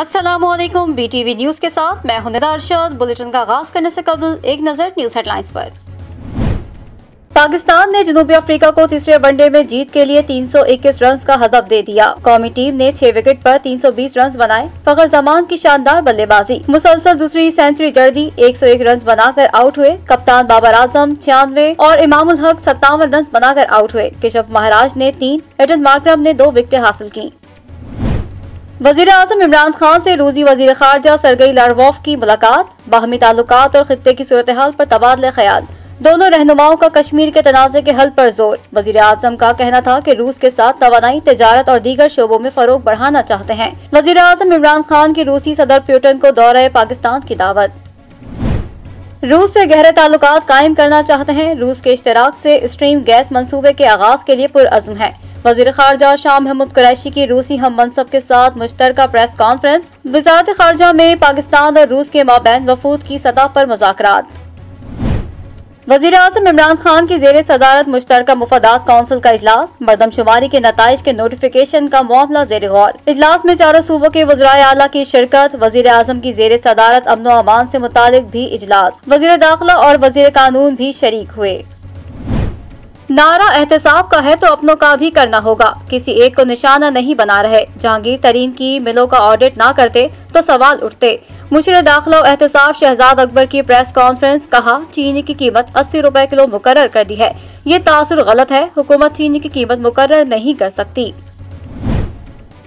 Aslam B T V news के साथ मैं हनदा अरशद बुलेटिन का आगाज़ करने से कबल एक नज़र न्यूज़ हेडलाइंस पर पाकिस्तान ने जनूबी अफ्रीका को तीसरे वनडे में जीत के लिए 321 रन का हदफ दे दिया कौमी टीम ने छह विकेट पर 320 रन बनाए फखर जमान की शानदार बल्लेबाजी मुसलसल दूसरी सेंचुरी जड़ दी 101 रन बनाकर आउट हुए कप्तान बाबर आजम छियानवे और इमामुल हक सत्तावन रन बनाकर आउट हुए केशव महाराज ने तीन एटन मार्क्रम ने दो विकेट हासिल की वजीर अजम इमरान खान से रूसी वजीर खारजा सरगई लारवोफ की मुलाकात बाहमी ताल्लुक और खत्े की सूरत हाल पर तबादला ख्याल दोनों रहनुमाओं का कश्मीर के तनाज़े के हल पर जोर वजीर अजम का कहना था कि रूस के साथ तोानाई तजारत और दीगर शोबों में फरोग बढ़ाना चाहते हैं वजीर अजम इमरान खान की रूसी सदर प्यूटन को दौरे पाकिस्तान की दावत रूस से गहरे ताल्लुक कायम करना चाहते हैं रूस के इश्तराक से स्ट्रीम गैस मंसूबे के आगाज के लिए पुरज़म है वजीर खारजा शाह महमूद कुरैशी की रूसी हम मनसब के साथ मुश्तर प्रेस कॉन्फ्रेंस वजारत खारजा में पाकिस्तान और रूस के माबैन वफूद की सतह पर मुजाकर वजीर अजम इमरान खान की जेर सदारत मुश्तर मुफादात कौंसिल का अजलास मरदमशुमारी के नतज के नोटिफिकेशन का मामला जेर गौर अजलास में चारों सूबों के वजरा अला की शिरकत वजीर अजम की जेर सदारत अमन अमान से मुतालिक भी इजलास वजी दाखिला और वजी कानून भी शरीक हुए नारा एहतसाब का है तो अपनों का भी करना होगा किसी एक को निशाना नहीं बना रहे जहांगीर तरीन की मिलों का ऑडिट ना करते तो सवाल उठते मुशर दाखिला एहतसाब शहजाद अकबर की प्रेस कॉन्फ्रेंस कहा चीनी की कीमत अस्सी रुपए किलो मुकर कर दी है ये तासर गलत है हुकूमत चीनी की कीमत मुकर नहीं कर सकती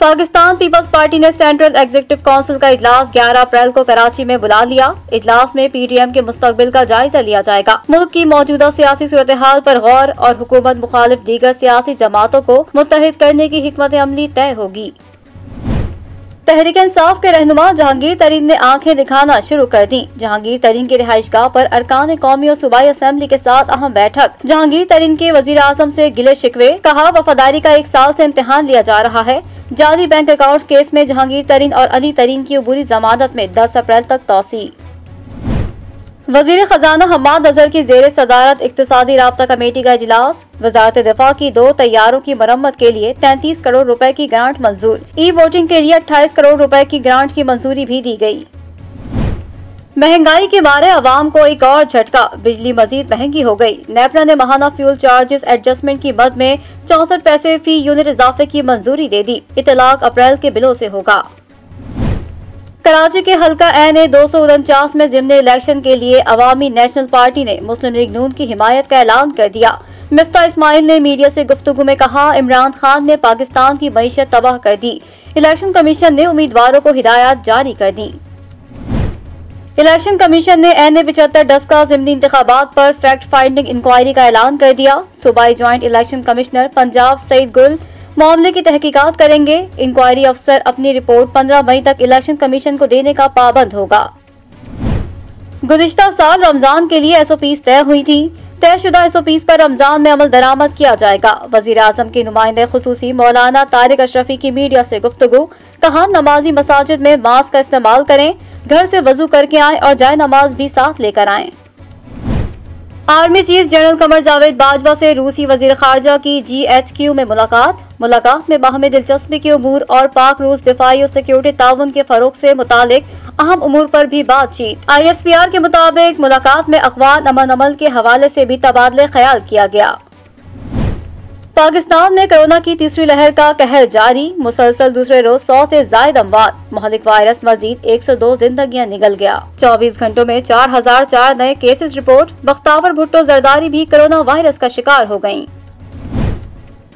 पाकिस्तान पीपल्स पार्टी ने सेंट्रल एग्जीक्यूटिव काउंसिल का इजलास 11 अप्रैल को कराची में बुला लिया इजलास में पीडीएम के मुस्तबिल का जायजा लिया जाएगा मुल्क की मौजूदा सियासी सूरत हाल पर गौर और हुकूमत मुखालिफ दीगर सियासी जमातों को मुतहद करने की हमत अमली तय होगी तहरीक इंसाफ के रहनुमा जहांगीर तरीन ने आंखें दिखाना शुरू कर दी जहांगीर तरीन की रिहाइशगाह पर अरकान कौमी और सूबाई असम्बली के साथ अहम बैठक जहांगीर तरीन के वजीर आजम ऐसी गिले शिकवे कहा वफादारी का एक साल ऐसी इम्तहान लिया जा रहा है जाली बैंक अकाउंट केस में जहांगीर तरीन और अली तरीन की बुरी जमानत में दस अप्रैल तक तोसी वजीर खजाना हमाद अजहर की जेर सदारत इकतदी रबता कमेटी का अजलास वजारत दफा की दो तैयारों की मरम्मत के लिए तैतीस करोड़ रुपए की ग्रांट मंजूर ई वोटिंग के लिए अट्ठाईस करोड़ रुपए की ग्रांट की मंजूरी भी दी गई महंगाई के मारे आवाम को एक और झटका बिजली मजीद महंगी हो गई नेपरा ने महाना फ्यूल चार्जेस एडजस्टमेंट की मद में चौसठ पैसे फी यूनिट इजाफे की मंजूरी दे दी इतलाक अप्रैल के बिलों ऐसी होगा कराची के हल्का एन ए दो सौ उनचास में जिमन इलेक्शन के लिए अवामी नेशनल पार्टी ने मुस्लिम लीग नून की हिमायत का ऐलान कर दिया मिफ्ता इस्माइल ने मीडिया से गुफ्तगु में कहा इमरान खान ने पाकिस्तान की मीशत तबाह कर दी इलेक्शन कमीशन ने उम्मीदवारों को हिदायत जारी कर दी इलेक्शन कमीशन ने एन ए पिचहत्तर दस का जिमनी इंतबात पर फैक्ट फाइंडिंग इंक्वायरी का ऐलान कर दिया सूबाई joint election commissioner Punjab Saeed Gul मामले की तहकीकात करेंगे इंक्वायरी अफसर अपनी रिपोर्ट 15 मई तक इलेक्शन कमीशन को देने का पाबंद होगा गुजशत साल रमजान के लिए एसओपीस तय हुई थी तयशुदा एसओपीस पर रमजान में अमल दरामद किया जाएगा वजीर अजम के नुमाइंदे खसूसी मौलाना तारिक अशरफी की मीडिया से गुफ्तगु कहा नमाजी मसाजिद में मास्क का इस्तेमाल करें घर से वजू करके आए और जाए नमाज भी साथ लेकर आएं army chief general Qamar Javed Bajwa से रूसी वजीर खारजा की जी एच क्यू में मुलाकात मुलाकात में बाहमी दिलचस्पी के अमूर और पाक रूस दिफाई और सिक्योरिटी ताउन के फरोग से मुतालिक अहम उमूर पर भी बातचीत आई एस पी आर के मुताबिक मुलाकात में अखबार अमन अमल के हवाले से भी तबादले ख्याल किया गया पाकिस्तान में कोरोना की तीसरी लहर का कहर जारी मुसलसल दूसरे रोज सौ से जायद अमवात मोहलिक वायरस मजीद 102 जिंदगियाँ निकल गया 24 घंटों में 4004 नए केसेस रिपोर्ट बख्तावर भुट्टो जरदारी भी कोरोना वायरस का शिकार हो गयी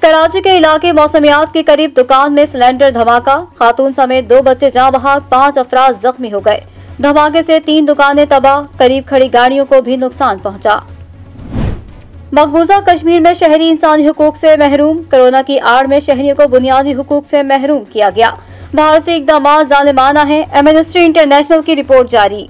कराची के इलाके मौसमियात के करीब दुकान में सिलेंडर धमाका खातून समेत दो बच्चे जहाँ बहा पाँच अफराज जख्मी हो गए धमाके से तीन दुकानें तबाह करीब खड़ी गाड़ियों को भी नुकसान पहुंचा मकबूजा कश्मीर में शहरी इंसानी हकूक से महरूम कोरोना की आड़ में शहरियों को बुनियादी हकूक से महरूम किया गया भारतीय इकदाम जालिमाना है एमनेस्टी इंटरनेशनल की रिपोर्ट जारी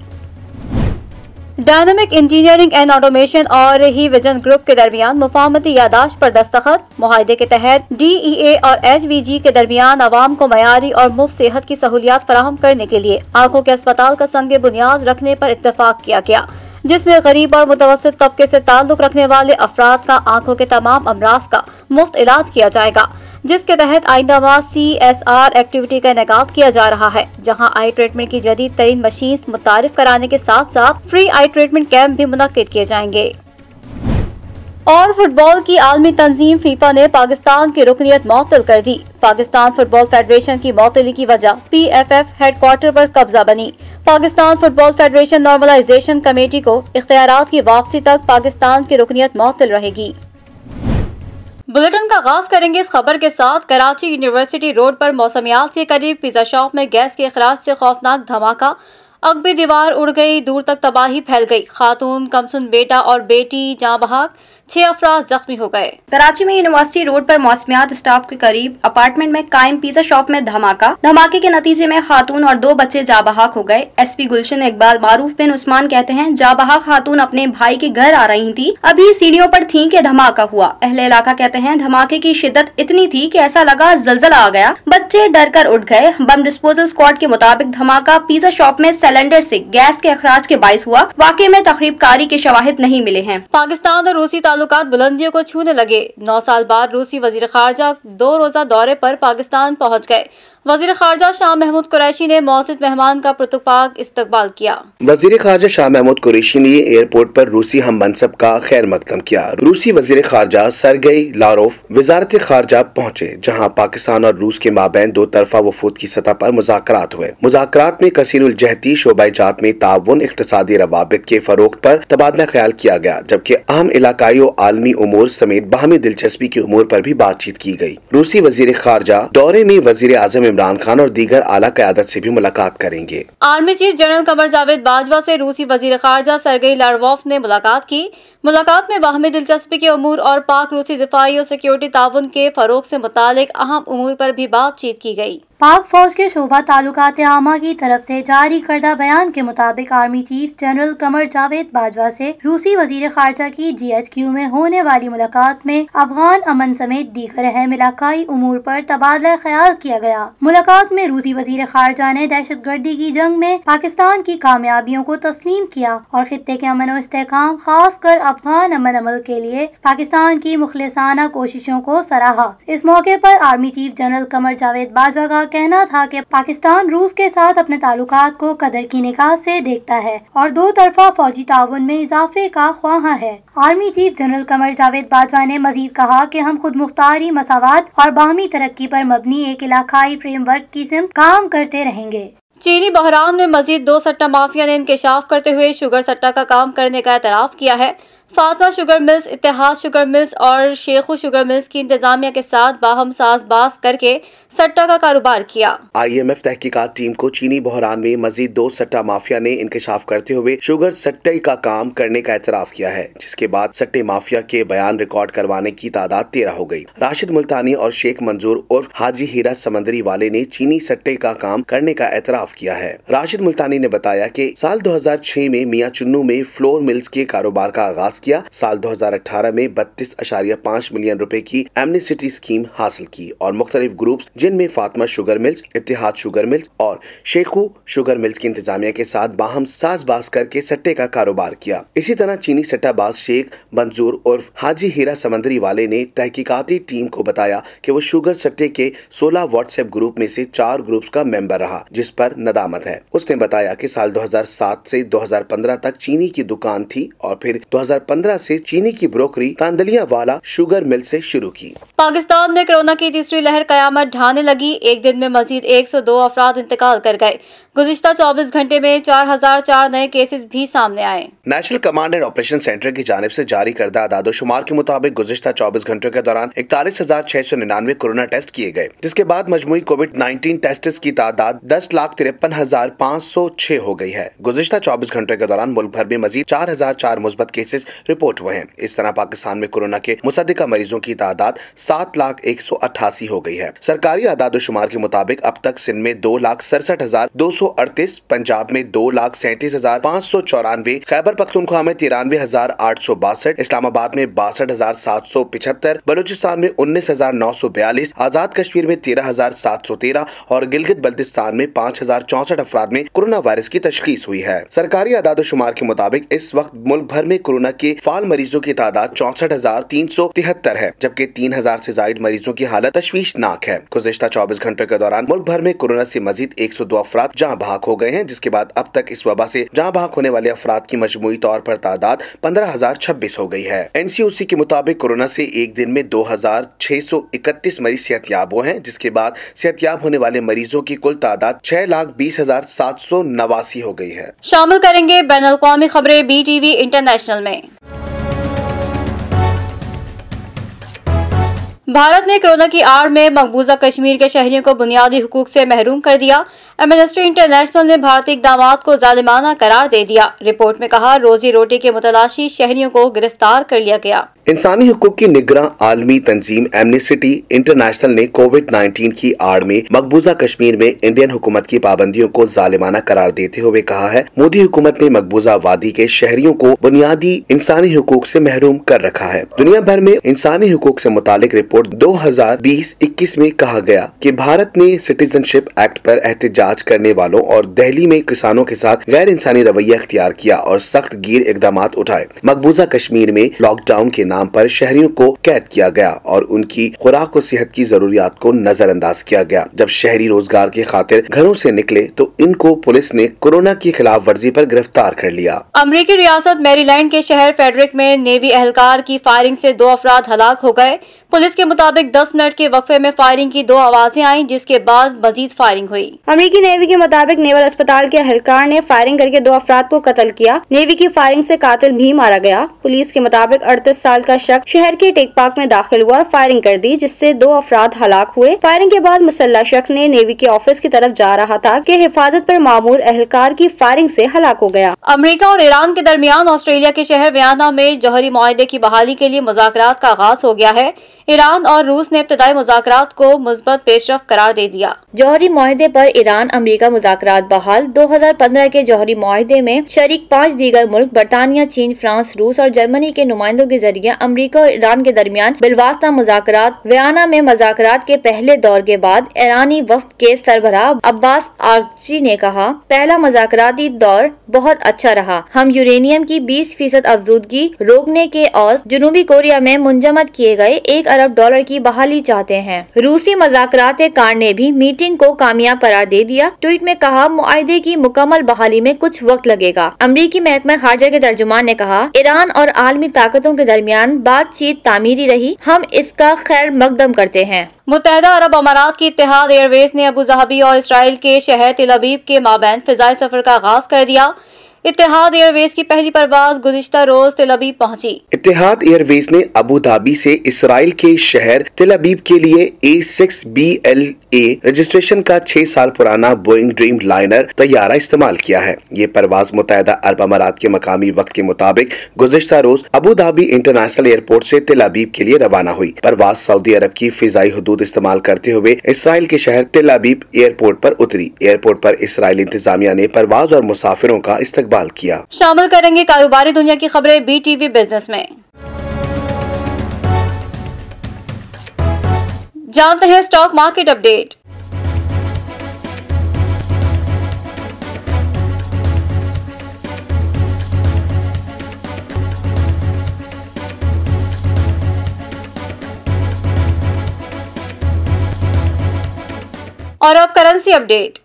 डायनामिक इंजीनियरिंग एंड ऑटोमेशन और ही विजन ग्रुप के दरमियान मुफामती यादाश्त पर दस्तखत माहे के तहत डी ई ए और एच वी जी के दरमियान आवाम को मयारी और मुफ्त सेहत की सहूलियात फराहम करने के लिए आंखों के अस्पताल का संग बुनियाद रखने पर इतफाक किया गया जिसमें गरीब और मुतवसर तबके से ताल्लुक रखने वाले अफराद का आंखों के तमाम अमराज का मुफ्त इलाज किया जाएगा जिसके तहत आइंदाबाद सी एस आर एक्टिविटी का इनका किया जा रहा है जहां आई ट्रीटमेंट की जदीद तरीन मशीन मुतारफ कराने के साथ साथ फ्री आई ट्रीटमेंट कैंप भी मुनद किए जाएंगे और फुटबॉल की आलमी तंजीम फीफा ने पाकिस्तान की रुकनीत मअतल कर दी पाकिस्तान फुटबॉल फेडरेशन की मअतली की वजह पी एफ एफ हेडक्वार्टर आरोप कब्जा बनी Pakistan football federation normalisation committee को इख्तियार की वापसी तक पाकिस्तान की रुकनीत मअतल रहेगी बुलेटिन का आगाज करेंगे इस खबर के साथ कराची यूनिवर्सिटी रोड पर मौसमियात के करीब पिज़्ज़ा शॉप में गैस के अखराज से खौफनाक धमाका अकबी दीवार उड़ गई दूर तक तबाही फैल गई खातून कमसुन बेटा और बेटी जहाँ बहाक छह अफराज जख्मी हो गए कराची में यूनिवर्सिटी रोड पर मौसमियात स्टाफ के करीब अपार्टमेंट में कायम पिज्जा शॉप में धमाका धमाके के नतीजे में खातून और दो बच्चे जाबहाक हो गए एसपी गुलशन इकबाल मारूफ बिन उस्मान कहते हैं जाबहाक खातून अपने भाई के घर आ रही थी अभी सीढ़ियों पर थी के धमाका हुआ अहले इलाका कहते हैं धमाके की शिद्दत इतनी थी की ऐसा लगा जलजला आ गया बच्चे डर कर उठ गए बम डिस्पोजल स्क्वाड के मुताबिक धमाका पिज्जा शॉप में सिलेंडर ऐसी गैस के अखराज के बायस हुआ वाकई में तकरीबकारी के शवाहिद नहीं मिले हैं पाकिस्तान और रूसी ताल्लुक बुलंदियों को छूने लगे नौ साल बाद रूसी वजीर खारजा दो रोज़ा दौरे पर पाकिस्तान पहुंच गए वजीर खारजा शाह महमूद कुरैशी ने मौसद मेहमान का प्रतपाक इस्तकबाल किया वजीर खारजा शाह महमूद कुरैशी ने एयरपोर्ट पर रूसी हम मनसब का खैर मकदम किया रूसी वजीर खारजा सरगई लारोफ वजारत खारजा पहुँचे जहाँ पाकिस्तान और रूस के माबेन दो तरफा वफूद की सतह आरोप मुजाकर हुए मुजाकर में उलजहती शोबा जात में ताउन इकतदी रवाबित के फरोख आरोप तबादला ख्याल किया गया जबकि अहम इलाकाई और आलमी उमूर समेत बाहमी दिलचस्पी के उमूर आरोप भी बातचीत की गयी रूसी वजीर खारजा दौरे में वजीर आजम इमरान खान और दीगर आला क्यादत ऐसी भी मुलाकात करेंगे army chief general Qamar Javed Bajwa ऐसी रूसी वजीर खारजा सरगई लारवॉफ ने मुलाकात की मुलाकात में बाहमी दिलचस्पी के अमूर और पाक रूसी दिफाई और सिक्योरिटी ताउन के फरोग ऐसी मुतालिक अहम अमूर पर भी बातचीत की गयी पाक फौज के शोभा तालुकात आमा की तरफ से जारी करदा बयान के मुताबिक army chief general Qamar Javed Bajwa से रूसी वजीर खारजा की जीएचक्यू में होने वाली मुलाकात में अफगान अमन समेत दीगर अहम इलाकाई उमूर पर तबादला ख्याल किया गया मुलाकात में रूसी वजीर खारजा ने दहशत गर्दी की जंग में पाकिस्तान की कामयाबियों को तस्लीम किया और खत्े के अमन इसकाम खास कर अफगान अमन अमल के लिए पाकिस्तान की मुखलसाना कोशिशों को सराहा इस मौके आरोप army chief general Qamar Javed Bajwa का कहना था कि पाकिस्तान रूस के साथ अपने ताल्लुक को कदर की निकाह से देखता है और दो तरफा फौजी ताउन में इजाफे का ख्वाहा है army chief general Qamar Javed Bajwa ने मजीद कहा की हम खुद मुख्तारी मसावत और बाहमी तरक्की आरोप मबनी एक फ्रेम फ्रेमवर्क की काम करते रहेंगे चीनी बहरान में मजीद दो सट्टा माफिया ने इंकशाफ करते हुए शुगर सट्टा का काम करने का एतराफ़ किया है Fatima sugar mills Ittehad sugar mills और शेखु शुगर मिल्स की इंतजामिया के साथ बाहम बास करके सट्टा का कारोबार किया आई एम एफ तहकीकत टीम को चीनी बहरान में मजीद दो सट्टा माफिया ने इंकशाफ करते हुए शुगर सट्टे का काम करने का एतराफ किया है जिसके बाद सट्टे माफिया के बयान रिकॉर्ड करवाने की तादाद तेरह हो गयी राशिद मुल्तानी और शेख मंजूर उर्फ हाजी हीरा समंदरी वाले ने चीनी सट्टे का काम करने का एतराफ किया है राशिद मुल्तानी ने बताया की साल दो हजार छह में मियाँ चुन्नू में फ्लोर मिल्स के कारोबार का आगाज किया साल 2018 में बत्तीस अशारिया पाँच मिलियन रुपए की एमनेसिटी स्कीम हासिल की और मुख्तलिफ ग्रुप जिनमें Fatima sugar mills Ittehad sugar mills और शेखू शुगर मिल्स की इंतजामिया के साथ बाहम बास करके सट्टे का कारोबार किया इसी तरह चीनी सट्टाबाज शेख मंजूर उर्फ हाजी हीरा समंदरी वाले ने तहकीकती टीम को बताया की वो शुगर सट्टे के सोलह व्हाट्सएप ग्रुप में ऐसी चार ग्रुप का मेंबर रहा जिस पर नदामत है उसने बताया की साल दो हजार सात ऐसी दो हजार पंद्रह तक चीनी की दुकान थी और फिर हजार 2015 से चीनी की ब्रोकरी कांदलिया वाला शुगर मिल से शुरू की पाकिस्तान में कोरोना की तीसरी लहर कयामत ढाने लगी एक दिन में मजीद 102 अफराद इंतकाल कर गए गुजश्ता 24 घंटे में 4004 नए केसेस भी सामने आए national command and operation centre की जानब ऐसी जारी करदा आदादोशुमार के मुताबिक गुजश्ता चौबीस घंटों के दौरान इकतालीस हजार छह सौ निन्यानवे कोरोना टेस्ट किए गए जिसके बाद मजमुई कोविड नाइन्टीन टेस्ट की तादाद दस लाख तिरपन हजार पाँच सौ छह हो गई है गुजशत चौबीस घंटों के दौरान मुल्क भर में मजीद चार हजार चार मुस्बत केसेज रिपोर्ट हुए हैं इस तरह पाकिस्तान में कोरोना के मुसदा मरीजों की तादाद सात लाख एक सौ अट्ठासी हो गई है सरकारी आदाद शुमार के मुताबिक अब तक सिंध में दो लाख सड़सठ हजार दो सौ अड़तीस पंजाब में दो लाख सैंतीस हजार पाँच सौ चौरानवे खैबर पख्तनख्वा में तिरानवे हजार आठ सौ बासठ इस्लामाबाद में बासठ हजार सात सौ पिछहत्तर बलूचिस्तान में उन्नीस हजार नौ सौ बयालीस आजाद कश्मीर में तेरह हजार सात सौ तेरह और गिलगित बल्तिस्तान में पाँच हजार चौसठ अफराद में कोरोना वायरस की तशखीस हुई है सरकारी आदाद शुमार के मुताबिक इस वक्त मुल्क भर में कोरोना के के फाल मरीजों की तादाद चौसठ है जबकि तीन हजार ऐसी मरीजों की हालत तशवीशनाक है गुजशत चौबीस घंटों के दौरान मुल्क भर में कोरोना ऐसी मजीद एक सौ दो अफराद जहाँ भाग हो गए हैं जिसके बाद अब तक इस वबा ऐसी जहाँ भाग होने वाले अफराद की मजमू तौर आरोप तादाद पंद्रह हजार छब्बीस हो गयी है एन सी ओ सी के मुताबिक कोरोना ऐसी एक दिन में दो हजार छह सौ इकतीस मरीज सेहतियाब हुए हैं जिसके बाद सेहतियाब होने वाले मरीजों की कुल तादाद छह लाख बीस हजार सात सौ नवासी हो गयी है शामिल करेंगे बैन अवी खबरें बी टीवी इंटरनेशनल में भारत ने कोरोना की आड़ में मकबूजा कश्मीर के शहरियों को बुनियादी हकूक से महरूम कर दिया एमनेस्टी इंटरनेशनल ने भारतीय इकदाम को जालिमाना करार दे दिया रिपोर्ट में कहा रोजी रोटी के मुतलाशी शहरियों को गिरफ्तार कर लिया गया इंसानी हकूक की निगरान आलमी तंजीम एमनेसिटी इंटरनेशनल ने कोविड 19 की आड़ में मकबूजा कश्मीर में इंडियन हुकूमत की पाबंदियों को जालिमाना करार देते हुए कहा है मोदी हुकूमत ने मकबूजा वादी के शहरियों को बुनियादी इंसानी हकूक से महरूम कर रखा है दुनिया भर में इंसानी हकूक से मुतालिक रिपोर्ट 2020 इक्कीस में कहा गया की भारत ने सिटीजनशिप एक्ट आरोप एहतजाज करने वालों और दहली में किसानों के साथ गैर इंसानी रवैया अख्तियार किया और सख्त गिर इकदाम उठाए मकबूजा कश्मीर में लॉकडाउन के नाम नाम पर शहरियों को कैद किया गया और उनकी खुराक और सेहत की जरूरियात को नजरअंदाज किया गया जब शहरी रोजगार के खातिर घरों से निकले तो इनको पुलिस ने कोरोना की खिलाफ वर्जी आरोप गिरफ्तार कर लिया अमरीकी रियासत मेरीलैंड के शहर फेडरिक में नेवी एहलकार की फायरिंग ऐसी दो अफराद हलाक हो गए पुलिस के मुताबिक दस मिनट के वक्फे में फायरिंग की दो आवाजें आई जिसके बाद मजीद फायरिंग हुई अमरीकी नेवी के मुताबिक नेवल अस्पताल के अहलकार ने फायरिंग करके दो अफराद को कत्ल किया नेवी की फायरिंग से कातिल भी मारा गया पुलिस के मुताबिक अड़तीस साल का शख्स शहर के टेक पार्क में दाखिल हुआ और फायरिंग कर दी जिससे दो अफराद हलाक हुए फायरिंग के बाद मुसल्ला शख्स ने नेवी के ऑफिस की तरफ जा रहा था की हिफाजत आरोप मामूर एहलकार की फायरिंग ऐसी हलाक हो गया अमरीका और ईरान के दरमियान ऑस्ट्रेलिया के शहर व्याना में जौहरी माहे की बहाली के लिए मुजाक का आगाज हो गया है ईरान और रूस ने इब्तदाई मुजात को मुस्बत पेशरफ करार दे दिया जौहरी माहदे पर ईरान अमरीका मुजाकर बहाल 2015 के जौहरी माहदे में शरीक पाँच दीगर मुल्क बरतानिया चीन फ्रांस रूस और जर्मनी के नुमाइंदों के जरिए अमरीका और ईरान के दरमियान बिलवास्ता मुजात वियाना में मुजात के पहले दौर के बाद ईरानी वफ के सरबराह अब्बास आगची ने कहा पहला मुजाकती दौर बहुत अच्छा रहा हम यूरेनियम की 20 फीसद अफजूदगी रोकने के औस जुनूबी कोरिया में मुंजमद किए गए एक अरब डॉलर की बहाली चाहते हैं रूसी मजाकरात कार ने भी मीटिंग को कामयाब करार दे दिया ट्वीट में कहा मुआदे की मुकम्मल बहाली में कुछ वक्त लगेगा अमरीकी महकमा खारजा के तर्जुमान ने कहा ईरान और आलमी ताकतों के दरमियान बातचीत तामीरी रही हम इसका खैर मकदम करते हैं मुतहदा अरब अमारात की इतिहाद एयरवेज ने अबू जहाबी और इसराइल के शहर तिलबीब के माबैन फिजाई सफर का आगाज कर दिया इतिहाद एयरवेज की पहली परवाज गुजशत रोज तिलबीब पहुंची। इतिहाद एयरवेज ने अबू धाबी से इसराइल के शहर तिलबीब के लिए A six B L A registration का छह साल पुराना बोइंग ड्रीम लाइनर तैयारा इस्तेमाल किया है ये परवाज मुतहदा अरब अमारात के मकामी वक्त के मुताबिक गुजशत रोज अबू धाबी इंटरनेशनल एयरपोर्ट ऐसी तिलबीब के लिए रवाना हुई परवाज सऊदी अरब की फिजाई हदूद इस्तेमाल करते हुए इसराइल के शहर तिलबीब एयरपोर्ट आरोप उतरी एयरपोर्ट आरोप इसराइल इंतजामिया ने परवाज और मुसाफिरों का इस्तक इस्तेबाल किया शामिल करेंगे कारोबारी दुनिया की खबरें बी टीवी बिजनेस में जानते हैं स्टॉक मार्केट अपडेट और अब करेंसी अपडेट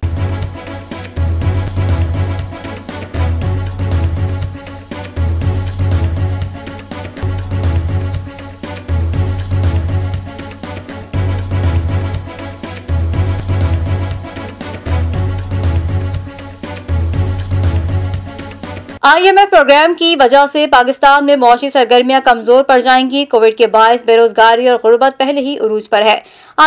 आईएमएफ प्रोग्राम की वजह से पाकिस्तान में मौसी सरगर्मियां कमजोर पड़ जाएंगी कोविड के बायस बेरोजगारी और गुर्बत पहले ही उरूज पर है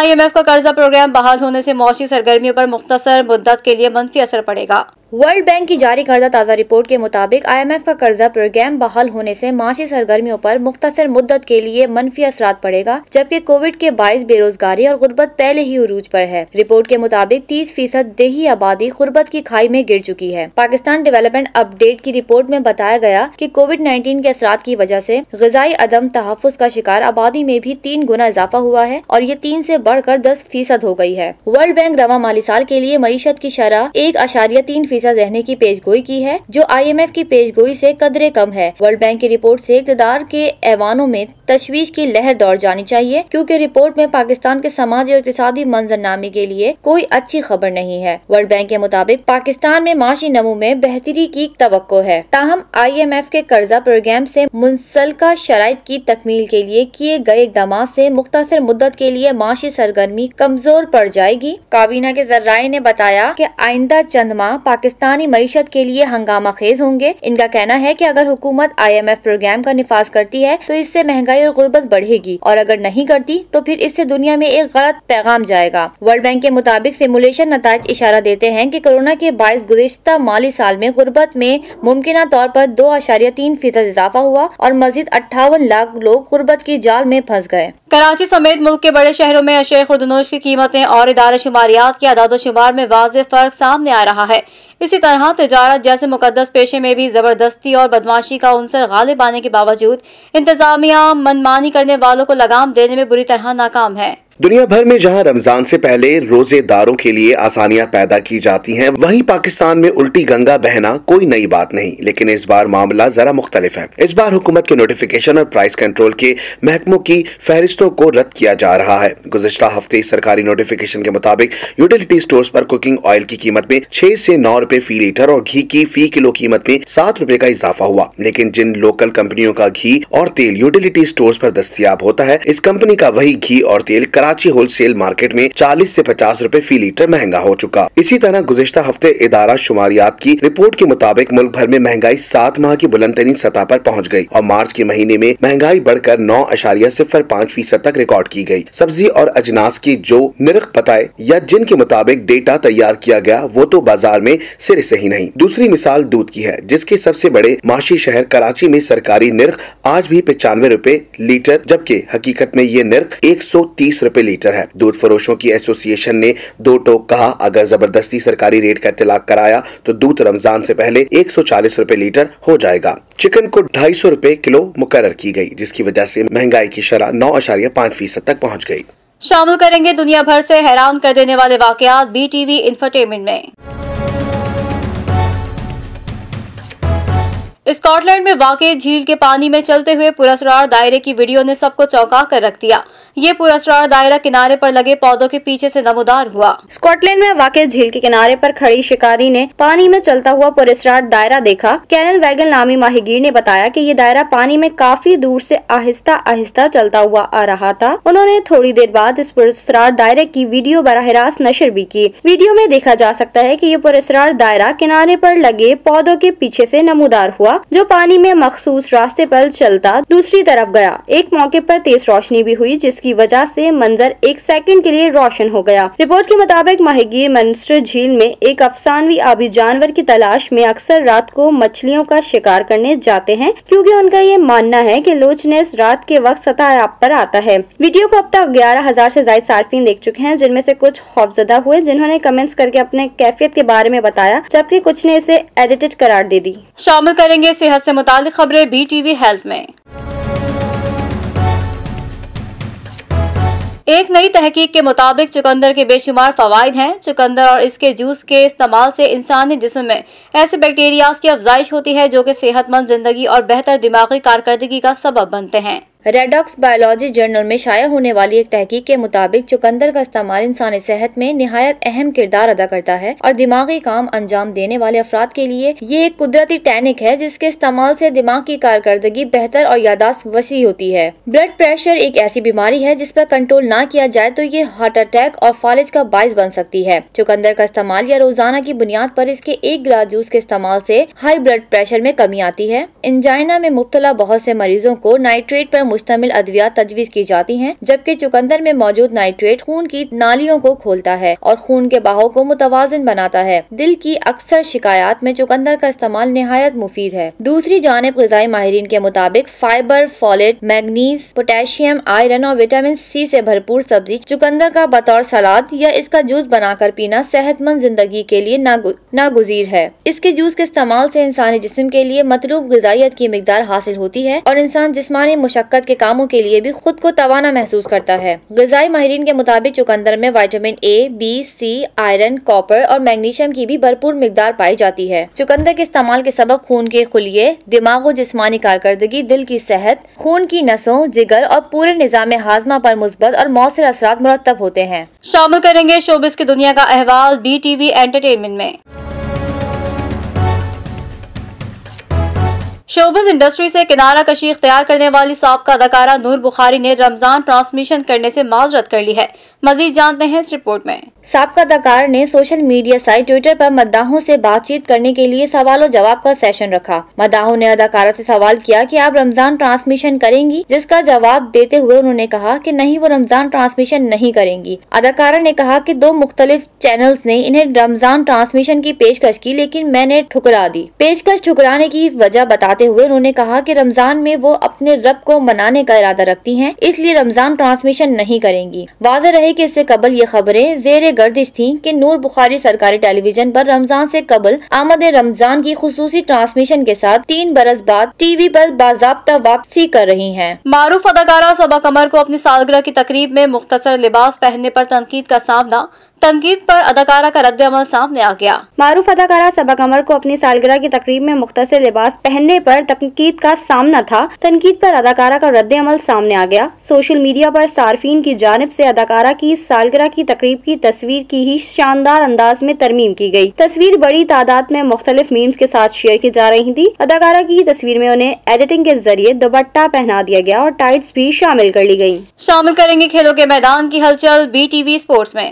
आईएमएफ का कर्जा प्रोग्राम बहाल होने से मौसी सरगर्मियों पर मुख्तर मुद्दत के लिए मनफी असर पड़ेगा वर्ल्ड बैंक की जारी करदा ताज़ा रिपोर्ट के मुताबिक आईएमएफ का कर्जा प्रोग्राम बहाल होने से माशी सरगर्मियों पर मुख्तर मुद्दत के लिए मनफी असरा पड़ेगा जबकि कोविड के बायस बेरोजगारी और गुर्बत पहले ही उरूज पर है रिपोर्ट के मुताबिक तीस फीसद देही आबादी गुर्बत की खाई में गिर चुकी है पाकिस्तान डेवलपमेंट अपडेट की रिपोर्ट में बताया गया की कोविड नाइन्टीन के असरा की वजह ऐसी गजाई अदम तहफ़ का शिकार आबादी में भी तीन गुना इजाफा हुआ है और ये तीन ऐसी बढ़कर दस फीसद हो गई है वर्ल्ड बैंक रवा माली साल के लिए मीशत की शरह एक आशारिया तीन फीसद रहने की पेश गोई की है जो आईएमएफ की पेश गोई ऐसी कदरे कम है वर्ल्ड बैंक की रिपोर्ट ऐसी इकतदार के ऐवानों में तशवीश की लहर दौड़ जानी चाहिए क्यूँकी रिपोर्ट में पाकिस्तान के समाजी और इकतदी मंजरनामे के लिए कोई अच्छी खबर नहीं है वर्ल्ड बैंक के मुताबिक पाकिस्तान में माशी नमू में बेहतरी की तो है ताहम एफ के कर्जा प्रोग्राम ऐसी मुंसलका शराय की तकमील के लिए किए गए इकदाम ऐसी मुख्तर मुद्दत के लिए माशी सरगर्मी कमजोर पड़ जाएगी काबीना के जर्राए ने बताया की आइंदा चंद माह पाकिस्तान पाकिस्तानी मीशत के लिए हंगामा खेज होंगे इनका कहना है की अगर हुकूमत आई एम एफ प्रोग्राम का निफाज करती है तो इससे महंगाई और गुर्बत बढ़ेगी और अगर नहीं करती तो फिर इससे दुनिया में एक गलत पैगाम जाएगा वर्ल्ड बैंक के मुताबिक सिमुलेशन नतज इशारा देते हैं की कोरोना के बायस गुजशत माली साल में गुर्बत में मुमकिन तौर पर दो आशारिया तीन फीसद इजाफा हुआ और मजीद अट्ठावन लाख लोग गुर्बत की जाल में फंस गए कराची समेत मुल्क के बड़े शहरों में अशे खुर्दनोश की कीमतें और इदारा शुमारियात के अदादोशुमार में वाज फ़र्क सामने आ रहा है इसी तरह तजारत जैसे मुकदस पेशे में भी ज़बरदस्ती और बदमाशी का उनसर गालिब आने के बावजूद इंतजामिया मनमानी करने वालों को लगाम देने में बुरी तरह नाकाम है दुनिया भर में जहां रमजान से पहले रोजेदारों के लिए आसानियां पैदा की जाती हैं वहीं पाकिस्तान में उल्टी गंगा बहना कोई नई बात नहीं लेकिन इस बार मामला जरा मुख्तलिफ है इस बार हुकूमत के नोटिफिकेशन और प्राइस कंट्रोल के महकमों की फहरिस्तों को रद्द किया जा रहा है गुजशत हफ्ते सरकारी नोटिफिकेशन के मुताबिक यूटिलिटी स्टोर पर कुकिंग ऑयल की कीमत में छह से नौ रूपए फी लीटर और घी की फी किलो कीमत में सात रूपए का इजाफा हुआ लेकिन जिन लोकल कंपनियों का घी और तेल यूटिलिटी स्टोर पर दस्तियाब होता है इस कंपनी का वही घी और तेल करा कराची होलसेल मार्केट में 40 से 50 रुपए फी लीटर महंगा हो चुका इसी तरह गुजश्ता हफ्ते इदारा शुमारियात की रिपोर्ट के मुताबिक मुल्क भर में महंगाई सात माह की बुलंदतरीन सतह पर पहुंच गई और मार्च के महीने में महंगाई बढ़कर नौ अशारिया सिफर पाँच फीसद तक रिकॉर्ड की गई सब्जी और अजनास की जो निरख पताए या जिनके मुताबिक डेटा तैयार किया गया वो तो बाजार में सिर से ही नहीं दूसरी मिसाल दूध की है जिसके सबसे बड़े माशी शहर कराची में सरकारी निर्ख आज भी पचानवे रूपए लीटर जबकि हकीकत में ये निर्ख एक सौ तीस रुपए लीटर है दूध फरोशों की एसोसिएशन ने दो टोक कहा अगर जबरदस्ती सरकारी रेट का इतलाक कराया तो दूध रमजान से पहले एक सौ चालीस रूपए लीटर हो जाएगा चिकन को ढाई सौ रूपए किलो मुकर की गई जिसकी वजह से महंगाई की शरह नौ पाँच फीसद तक पहुँच गयी शामिल करेंगे दुनिया भर ऐसी हैरान कर देने वाले वाकत बी टीवी इंफरटेनमेंट में स्कॉटलैंड में वाकई झील के पानी में चलते हुए पुरस्कार दायरे की वीडियो ने सबको चौंका कर रख दिया ये पुरस्कार दायरा किनारे पर लगे पौधों के पीछे से नमोदार हुआ स्कॉटलैंड में वाकई झील के किनारे पर खड़ी शिकारी ने पानी में चलता हुआ पुरस्कार दायरा देखा कैनल वैगन नामी माहिगीर ने बताया की ये दायरा पानी में काफी दूर ऐसी आहिस्ता आहिस्ता चलता हुआ आ रहा था उन्होंने थोड़ी देर बाद इस पुरस्कार दायरे की वीडियो बरह रास्त नशर भी की वीडियो में देखा जा सकता है की ये पुरस्कार दायरा किनारे आरोप लगे पौधों के पीछे ऐसी नमोदार हुआ जो पानी में मखसूस रास्ते पर चलता दूसरी तरफ गया एक मौके पर तेज रोशनी भी हुई जिसकी वजह से मंजर एक सेकंड के लिए रोशन हो गया रिपोर्ट के मुताबिक माहगीर मंसर झील में एक अफसानवी आबी जानवर की तलाश में अक्सर रात को मछलियों का शिकार करने जाते हैं क्योंकि उनका ये मानना है कि लोचनेस रात के वक्त सतह पर आता है वीडियो को अब तक ग्यारह हजार ऐसी जायद सार्फिन देख चुके हैं जिनमें से कुछ खौफजदा हुए जिन्होंने कमेंट्स करके अपने कैफियत के बारे में बताया जबकि कुछ ने इसे एडिटेड करार दे दी शामिल करेंगे सुनेंगे सेहत से मुतालिक खबरें बी टीवी हेल्थ में एक नई तहकीक के मुताबिक चुकंदर के बेशुमार फवायद हैं चुकंदर और इसके जूस के इस्तेमाल से इंसानी जिसम में ऐसे बैक्टीरियाज की अफजाइश होती है जो कि सेहतमंद जिंदगी और बेहतर दिमागी कारकर्दगी का सबब बनते हैं रेडॉक्स बायोलॉजी जर्नल में शाया होने वाली एक तहकीक के मुताबिक चुकंदर का इस्तेमाल इंसानी सेहत में नहायत अहम किरदार अदा करता है और दिमागी काम अंजाम देने वाले अफराद के लिए ये एक कुदरती टैनिक है जिसके इस्तेमाल से दिमाग की कारकर्दगी बेहतर और यादाश्त वसी होती है ब्लड प्रेशर एक ऐसी बीमारी है जिस पर कंट्रोल ना किया जाए तो ये हार्ट अटैक और फालिज का बायस बन सकती है चुकंदर का इस्तेमाल या रोजाना की बुनियाद पर इसके एक गिलास जूस के इस्तेमाल से हाई ब्लड प्रेशर में कमी आती है इंजाइना में मुबतला बहुत से मरीजों को नाइट्रेट पर मुश्तमिल अद्वियात तजवीज़ की जाती हैं जबकि चुकंदर में मौजूद नाइट्रेट खून की नालियों को खोलता है और खून के बहाव को मुतवाजन बनाता है दिल की अक्सर शिकायत में चुकंदर का इस्तेमाल नहायत मुफीद है दूसरी जानब गजाई माहरीन के मुताबिक fibre folate manganese potassium iron और विटामिन सी से भरपूर सब्जी चुकंदर का बतौर सलाद या इसका जूस बनाकर पीना सेहतमंद जिंदगी के लिए नागुजीर है इसके जूस के इस्तेमाल से इंसानी जिसम के लिए मतलूब गजाइत की मकदार हासिल होती है और इंसान जिसमानी मुशक्क़त के कामों के लिए भी खुद को तवाना महसूस करता है गजाई माहरीन के मुताबिक चुकंदर में vitamin A B C iron copper और मैग्नीशियम की भी भरपूर मकदार पाई जाती है चुकंदर के इस्तेमाल के सबक खून के खुलिये दिमाग व जिसमानी कारकर्दगी दिल की सेहत खून की नसों जिगर और पूरे निज़ाम हाजमा पर मुस्बत और मौसर असरा मुरतब होते हैं शामिल करेंगे शोबिस की दुनिया का अहवाल बी टी वी एंटरटेनमेंट में शोबज इंडस्ट्री से किनारा कशी इख्तियार करने वाली सबका अदाकारा नूर बुखारी ने रमजान ट्रांसमिशन करने से माजरत कर ली है मजीद जानते हैं इस रिपोर्ट में सबका अदाकार ने सोशल मीडिया साइट ट्विटर पर मद्दाहों से बातचीत करने के लिए सवाल और जवाब का सेशन रखा मद्दाहों ने अदाकारा से सवाल किया कि आप रमजान ट्रांसमिशन करेंगी जिसका जवाब देते हुए उन्होंने कहा कि नहीं वो रमजान ट्रांसमिशन नहीं करेंगी अदाकारा ने कहा कि दो मुख्तलिफ चैनल्स ने इन्हें रमजान ट्रांसमिशन की पेशकश की लेकिन मैंने ठुकरा दी पेशकश ठुकराने की वजह बता बताते हुए उन्होंने कहा कि रमजान में वो अपने रब को मनाने का इरादा रखती हैं इसलिए रमजान ट्रांसमिशन नहीं करेंगी वादा रहे कि इससे कबल ये खबरें जेर गर्दिश थी कि नूर बुखारी सरकारी टेलीविजन पर रमजान से कबल आमद रमजान की खसूसी ट्रांसमिशन के साथ तीन बरस बाद टीवी पर बाजाबता वापसी कर रही है मारूफ अदाकारा सबा कमर को अपनी सालगरा की तकरीब में मुख्तर लिबास पहनने आरोप तनकीद का सामना तनकीद पर अदाकारा का रद्द अमल सामने आ गया मारूफ अदाकारा सबक अमर को अपनी सालगिरह की तकरीब में मुख्तर लिबास पहनने पर तनकीद का सामना था तनकीद पर अदाकारा का रद्द अमल सामने आ गया सोशल मीडिया पर सार्फिन की जानब ऐसी अदाकारा की सालगिरह की तकरीब की तस्वीर की ही शानदार अंदाज में तरमीम की गयी तस्वीर बड़ी तादाद में मुख्तलिफ मीम्स के साथ शेयर की जा रही थी अदाकारा की तस्वीर में उन्हें एडिटिंग के जरिए दुपट्टा पहना दिया गया और टाइट्स भी शामिल कर ली गयी शामिल करेंगे खेलों के मैदान की हलचल बी टीवी स्पोर्ट्स में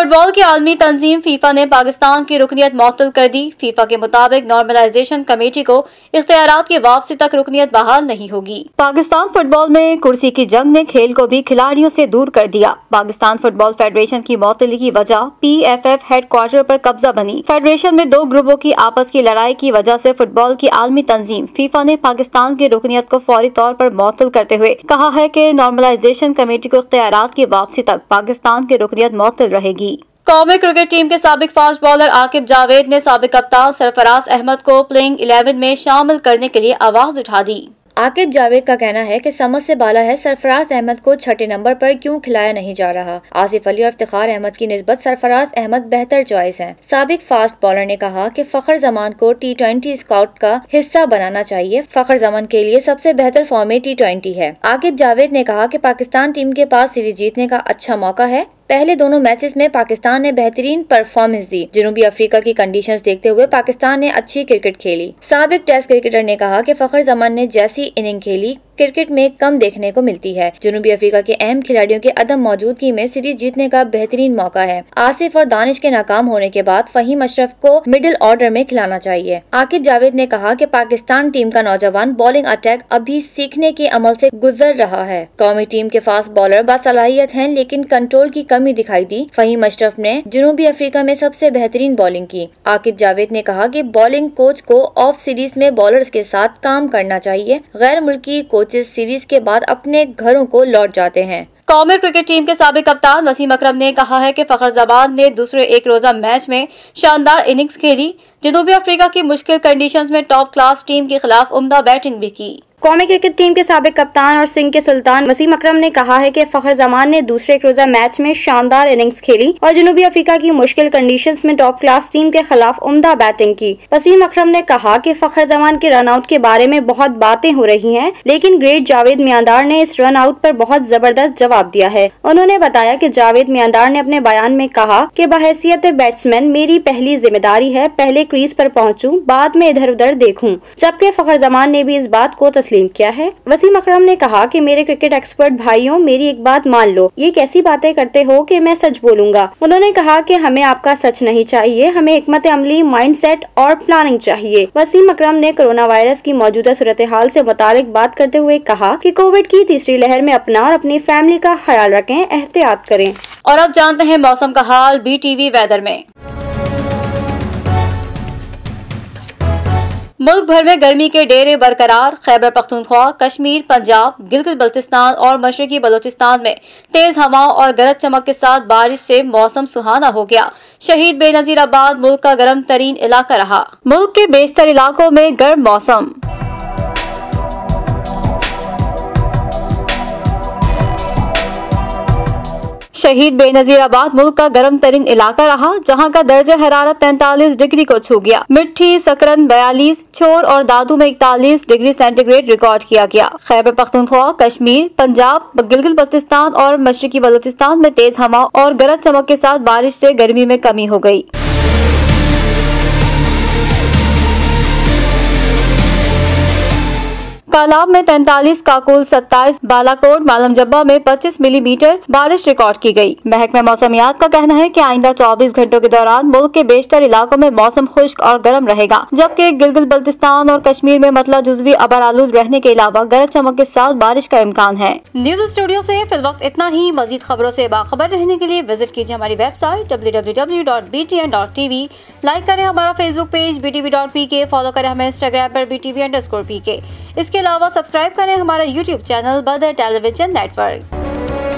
फुटबॉल की आलमी तंजीम फीफा ने पाकिस्तान की रुकनीत मअतल कर दी फीफा के मुताबिक नॉर्मलाइजेशन कमेटी को इख्तियार की वापसी तक रुकनीत बहाल नहीं होगी पाकिस्तान फुटबॉल में कुर्सी की जंग ने खेल को भी खिलाड़ियों से दूर कर दिया पाकिस्तान फुटबॉल फेडरेशन की मअतली की वजह P F F headquarter आरोप कब्जा बनी फेडरेशन में दो ग्रुपों की आपस की लड़ाई की वजह ऐसी फुटबॉल की आलमी तंजीम फीफा ने पाकिस्तान की रुकनीत को फौरी तौर आरोप मअतल करते हुए कहा है की नॉर्मलाइजेशन कमेटी को इख्तियार की वापसी तक पाकिस्तान की रुकनीत मअतल रहेगी कौमी क्रिकेट टीम के सबक फास्ट बॉलर आकिब जावेद ने सबक कप्तान सरफराज अहमद को प्लेइंग एलेवन में शामिल करने के लिए आवाज़ उठा दी आकिब जावेद का कहना है कि समझ से बाला है सरफराज अहमद को छठे नंबर पर क्यों खिलाया नहीं जा रहा आसिफ अली और इफ्तार अहमद की नस्बत सरफराज अहमद बेहतर चॉइस हैं सबक फास्ट बॉलर ने कहा कि फखर जमान को टी ट्वेंटी स्काउट का हिस्सा बनाना चाहिए फखर जमान के लिए सबसे बेहतर फॉर्मेट टी ट्वेंटी है आकिब जावेद ने कहा की पाकिस्तान टीम के पास सीरीज जीतने का अच्छा मौका है पहले दोनों मैचेस में पाकिस्तान ने बेहतरीन परफॉर्मेंस दी जनूबी अफ्रीका की कंडीशन देखते हुए पाकिस्तान ने अच्छी क्रिकेट खेली सबक टेस्ट क्रिकेटर ने कहा की फखर जमान ने जैसी इनिंग खेली क्रिकेट में कम देखने को मिलती है जनूबी अफ्रीका के अहम खिलाड़ियों के अदम मौजूदगी में सीरीज जीतने का बेहतरीन मौका है आसिफ और दानिश के नाकाम होने के बाद फहीम अशरफ को मिडिल ऑर्डर में खिलाना चाहिए आकिब जावेद ने कहा की पाकिस्तान टीम का नौजवान बॉलिंग अटैक अभी सीखने के अमल ऐसी गुजर रहा है कौमी टीम के फास्ट बॉलर बासलाहियत है लेकिन कंट्रोल की कमी दिखाई दी फहीम अशरफ ने जनूबी अफ्रीका में सबसे बेहतरीन बॉलिंग की आकिब जावेद ने कहा की बॉलिंग कोच को ऑफ सीरीज में बॉलर के साथ काम करना चाहिए गैर मुल्की कोच कोचेस सीरीज के बाद अपने घरों को लौट जाते हैं कौमी क्रिकेट टीम के सबक कप्तान वसीम अकरम ने कहा है कि फखर जबान ने दूसरे एक रोज़ा मैच में शानदार इनिंग्स खेली जनूबी अफ्रीका की मुश्किल कंडीशंस में टॉप क्लास टीम के खिलाफ उमदा बैटिंग भी की कौमी क्रिकेट टीम के सबक कप्तान और सिंह के सुल्तान वसीम अकरम ने कहा है कि फखर जमान ने दूसरे एक रोजा मैच में शानदार इनिंग्स खेली और जनूबी अफ्रीका की मुश्किल कंडीशन में टॉप क्लास टीम के खिलाफ उमदा बैटिंग की वसीम अकरम ने कहा कि फखर जमान के रन आउट के बारे में बहुत बातें हो रही है लेकिन ग्रेट जावेद म्यादार ने इस रन आउट आरोप बहुत जबरदस्त जवाब दिया है उन्होंने बताया की जावेद म्यादार ने अपने बयान में कहा की बहसीत बैट्समैन मेरी पहली जिम्मेदारी है पहले क्रीज पर पहुँचू बाद में इधर उधर देखूँ जबकि फखर जमान ने भी इस बात को तस्लीम किया है वसीम अकरम ने कहा कि मेरे क्रिकेट एक्सपर्ट भाइयों मेरी एक बात मान लो ये कैसी बातें करते हो कि मैं सच बोलूंगा उन्होंने कहा कि हमें आपका सच नहीं चाहिए हमें हमत अमली सेट और प्लानिंग चाहिए वसीम अकरम ने कोरोना वायरस की मौजूदा सूरत हाल ऐसी मुतालिक बात करते हुए कहा की कोविड की तीसरी लहर में अपना और अपनी फैमिली का ख्याल रखें एहतियात करें और अब जानते हैं मौसम का हाल बी वी वेदर में मुल्क भर में गर्मी के डेरे बरकरार खैबर पख्तनख्वा कश्मीर पंजाब गिलगित बल्तिस्तान और मशरकी बलोचिस्तान में तेज हवाओं और गरज चमक के साथ बारिश से मौसम सुहाना हो गया शहीद बेनजीर आबाद मुल्क का गर्म तरीन इलाका रहा मुल्क के बेशतर इलाकों में गर्म मौसम शहीद बेनजीराबाद मुल्क का गर्म तरीन इलाका रहा जहाँ का दर्ज हरारत तैतालीस डिग्री को छू गया मिट्टी सकरन बयालीस छोर और दादू में इकतालीस डिग्री सेंटीग्रेड रिकॉर्ड किया गया खैबर पख्तनख्वा कश्मीर पंजाब गिलगित बल्तिस्तान और मशरकी बलोचिस्तान में तेज हवा और गरज चमक के साथ बारिश ऐसी गर्मी में कमी हो गयी तालाब में 45 काकुल 27, बालाकोट मालमजब्बा में 25 मिलीमीटर बारिश रिकॉर्ड की गई। महकमा मौसमियात का कहना है कि आइंदा 24 घंटों के दौरान मुल्क के बेशतर इलाकों में मौसम खुश्क और गर्म रहेगा जबकि गिलगित बल्तिस्तान और कश्मीर में मतला जुजवी अबर आलूद रहने के अलावा गरज चमक के साथ बारिश का इम्कान है न्यूज स्टूडियो ऐसी फिल वक्त इतना ही मजीद खबरों ऐसी बाखबर रहने के लिए विजिट कीजिए हमारी वेबसाइट डब्ल्यू लाइक करें हमारा Facebook page B TV dot P K follow करें हमें इंस्टाग्राम पर B TV underscore P K इसके अलावा सब्सक्राइब करें हमारा YouTube channel Badar television network